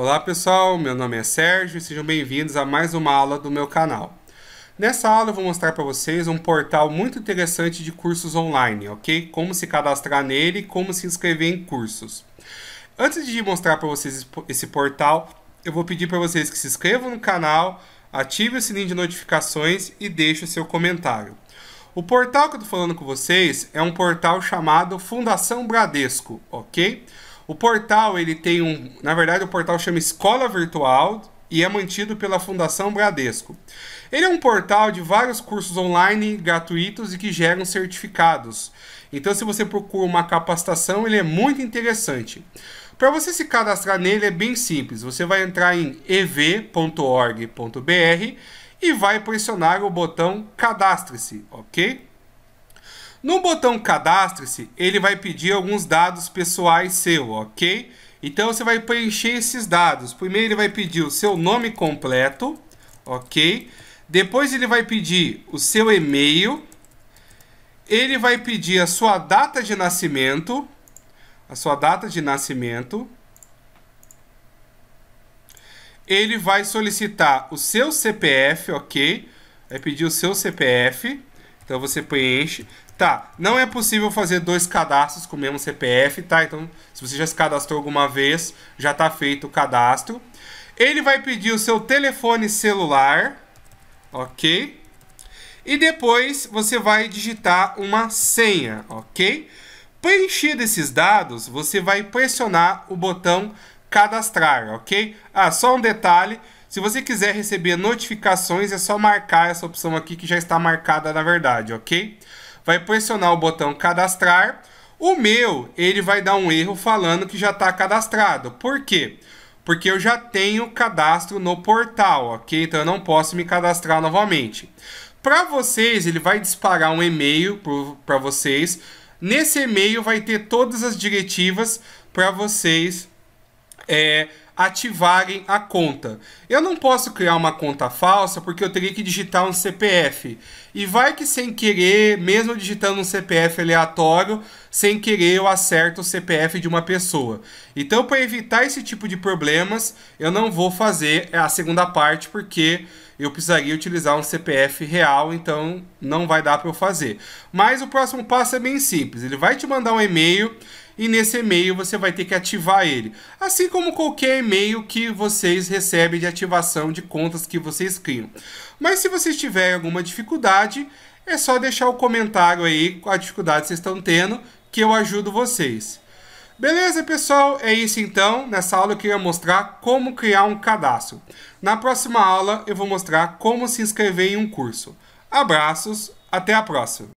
Olá pessoal, meu nome é Sérgio e sejam bem-vindos a mais uma aula do meu canal. Nessa aula eu vou mostrar para vocês um portal muito interessante de cursos online, ok? Como se cadastrar nele e como se inscrever em cursos. Antes de mostrar para vocês esse portal, eu vou pedir para vocês que se inscrevam no canal, ativem o sininho de notificações e deixem o seu comentário. O portal que eu estou falando com vocês é um portal chamado Fundação Bradesco, ok? O portal, ele tem um. Na verdade, o portal chama Escola Virtual e é mantido pela Fundação Bradesco. Ele é um portal de vários cursos online gratuitos e que geram certificados. Então, se você procura uma capacitação, ele é muito interessante. Para você se cadastrar nele é bem simples. Você vai entrar em ev.org.br e vai pressionar o botão cadastre-se, ok? No botão cadastre-se, ele vai pedir alguns dados pessoais seu, ok? Então você vai preencher esses dados. Primeiro ele vai pedir o seu nome completo, ok? Depois ele vai pedir o seu e-mail. Ele vai pedir a sua data de nascimento, a sua data de nascimento. Ele vai solicitar o seu CPF, ok? Vai pedir o seu CPF. Então você preenche. Tá, não é possível fazer dois cadastros com o mesmo CPF, tá? Então, se você já se cadastrou alguma vez, já está feito o cadastro. Ele vai pedir o seu telefone celular, ok? E depois você vai digitar uma senha, ok? Preenchido esses dados, você vai pressionar o botão cadastrar, ok? Ah, só um detalhe, se você quiser receber notificações, é só marcar essa opção aqui que já está marcada na verdade, ok? Vai pressionar o botão cadastrar. O meu, ele vai dar um erro falando que já está cadastrado. Por quê? Porque eu já tenho cadastro no portal, ok? Então eu não posso me cadastrar novamente. Para vocês, ele vai disparar um e-mail para vocês. Nesse e-mail vai ter todas as diretivas para vocês é, ativarem a conta. Eu não posso criar uma conta falsa porque eu teria que digitar um CPF. E vai que sem querer, mesmo digitando um CPF aleatório, sem querer eu acerto o CPF de uma pessoa. Então, para evitar esse tipo de problemas, eu não vou fazer a segunda parte porque eu precisaria utilizar um CPF real, então não vai dar para eu fazer. Mas o próximo passo é bem simples. Ele vai te mandar um e-mail e nesse e-mail você vai ter que ativar ele. Assim como qualquer e-mail que vocês recebem de ativação de contas que vocês criam. Mas se vocês tiverem alguma dificuldade, é só deixar o comentário aí com a dificuldade que vocês estão tendo, que eu ajudo vocês. Beleza, pessoal? É isso então. Nessa aula eu queria mostrar como criar um cadastro. Na próxima aula eu vou mostrar como se inscrever em um curso. Abraços, até a próxima!